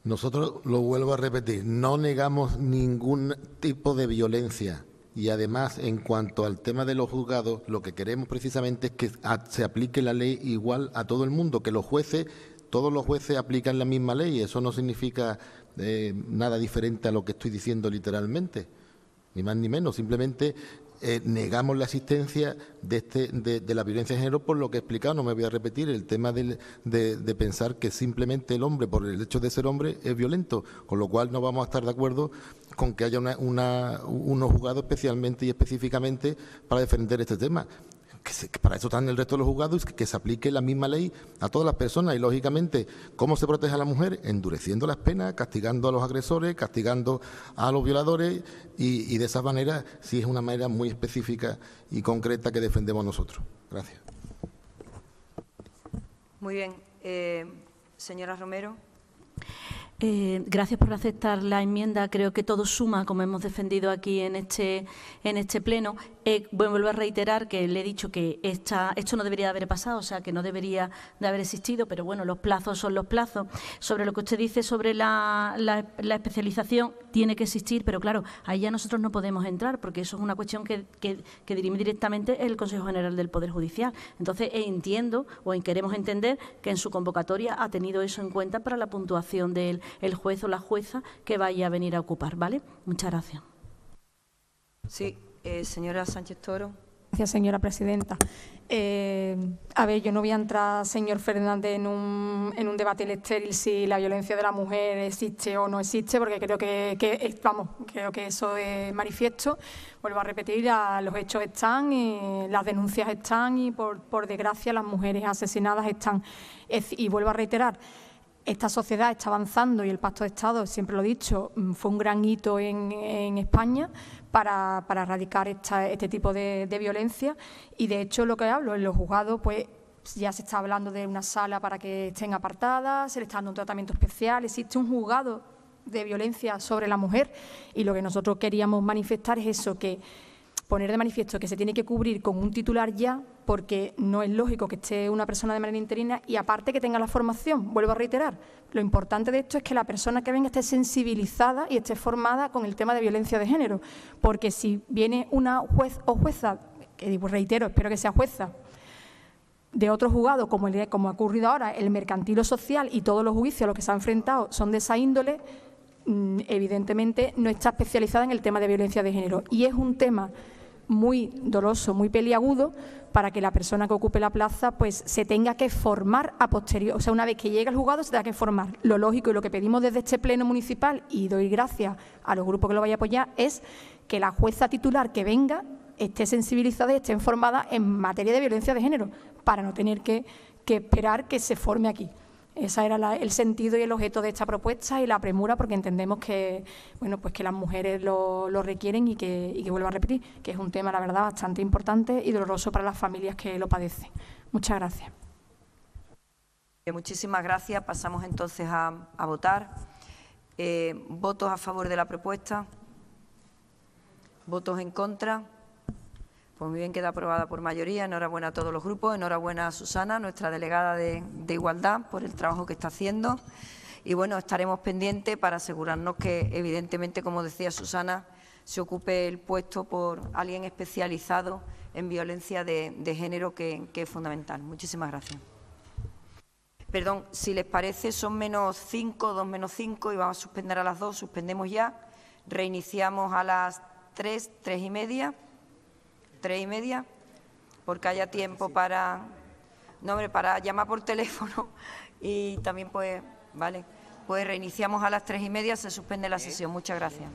nosotros lo vuelvo a repetir, no negamos ningún tipo de violencia. Y además, en cuanto al tema de los juzgados, lo que queremos precisamente es que se aplique la ley igual a todo el mundo, que los jueces, todos los jueces aplican la misma ley. Eso no significa eh, nada diferente a lo que estoy diciendo literalmente, ni más ni menos. Simplemente eh, negamos la existencia de, este, de, la violencia de género por lo que he explicado, no me voy a repetir, el tema de, pensar que simplemente el hombre, por el hecho de ser hombre, es violento, con lo cual no vamos a estar de acuerdo con que haya una, unos juzgados especialmente y específicamente para defender este tema para eso están el resto de los juzgados, que, que, se aplique la misma ley a todas las personas y lógicamente, ¿cómo se protege a la mujer? Endureciendo las penas, castigando a los agresores, castigando a los violadores y, de esa manera sí es una manera muy específica y concreta que defendemos nosotros. Gracias. Muy bien. Eh, señora Romero. Eh, gracias por aceptar la enmienda. Creo que todo suma, como hemos defendido aquí en este, en este pleno. Eh, vuelvo a reiterar que le he dicho que esto no debería de haber pasado, o sea, que no debería de haber existido, pero bueno, los plazos son los plazos. Sobre lo que usted dice sobre la, la, especialización, tiene que existir, pero claro, ahí ya nosotros no podemos entrar, porque eso es una cuestión que, que, dirime directamente el Consejo General del Poder Judicial. Entonces, e entiendo o queremos entender que en su convocatoria ha tenido eso en cuenta para la puntuación del el juez o la jueza que vaya a venir a ocupar, ¿vale? Muchas gracias. Sí, eh, señora Sánchez Toro. Gracias, señora presidenta. Eh, a ver, yo no voy a entrar, señor Fernández, en un, en un debate estéril si la violencia de la mujer existe o no existe, porque creo que, vamos, creo que eso es manifiesto. Vuelvo a repetir, los hechos están, y las denuncias están y, por, desgracia, las mujeres asesinadas están. y vuelvo a reiterar, esta sociedad está avanzando y el Pacto de Estado, siempre lo he dicho, mm, fue un gran hito en, España para, erradicar este tipo de, de, violencia y de hecho lo que hablo en los juzgados pues ya se está hablando de una sala para que estén apartadas, se le está dando un tratamiento especial, existe un juzgado de violencia sobre la mujer y lo que nosotros queríamos manifestar es eso, que poner de manifiesto que se tiene que cubrir con un titular ya, porque no es lógico que esté una persona de manera interina y aparte que tenga la formación. Vuelvo a reiterar, lo importante de esto es que la persona que venga esté sensibilizada y esté formada con el tema de violencia de género, porque si viene una juez o jueza, que reitero, espero que sea jueza, de otro juzgado, como, el, como ha ocurrido ahora, el mercantilo social y todos los juicios a los que se ha enfrentado son de esa índole, mm, evidentemente no está especializada en el tema de violencia de género. Y es un tema muy doloso, muy peliagudo, para que la persona que ocupe la plaza pues se tenga que formar a posteriori. O sea, una vez que llega el juzgado se tenga que formar. Lo lógico y lo que pedimos desde este Pleno Municipal, y doy gracias a los grupos que lo vayan a apoyar, es que la jueza titular que venga esté sensibilizada y esté informada en materia de violencia de género, para no tener que esperar que se forme aquí. Ese era el sentido y el objeto de esta propuesta y la premura, porque entendemos que, bueno, pues que las mujeres lo, requieren y que, y que vuelvo a repetir, que es un tema, la verdad, bastante importante y doloroso para las familias que lo padecen. Muchas gracias. Eh, muchísimas gracias. Pasamos entonces a, votar. Eh, ¿Votos a favor de la propuesta? ¿Votos en contra? Pues muy bien, queda aprobada por mayoría. Enhorabuena a todos los grupos. Enhorabuena a Susana, nuestra delegada de, Igualdad, por el trabajo que está haciendo. Y bueno, estaremos pendientes para asegurarnos que, evidentemente, como decía Susana, se ocupe el puesto por alguien especializado en violencia de, género, que, es fundamental. Muchísimas gracias. Perdón, si les parece, son menos cinco, dos menos cinco, y vamos a suspender a las dos. Suspendemos ya. Reiniciamos a las tres, tres y media tres y media, porque haya tiempo para, no para llamar por teléfono y también pues, vale, pues reiniciamos a las tres y media, se suspende la sesión. Muchas gracias.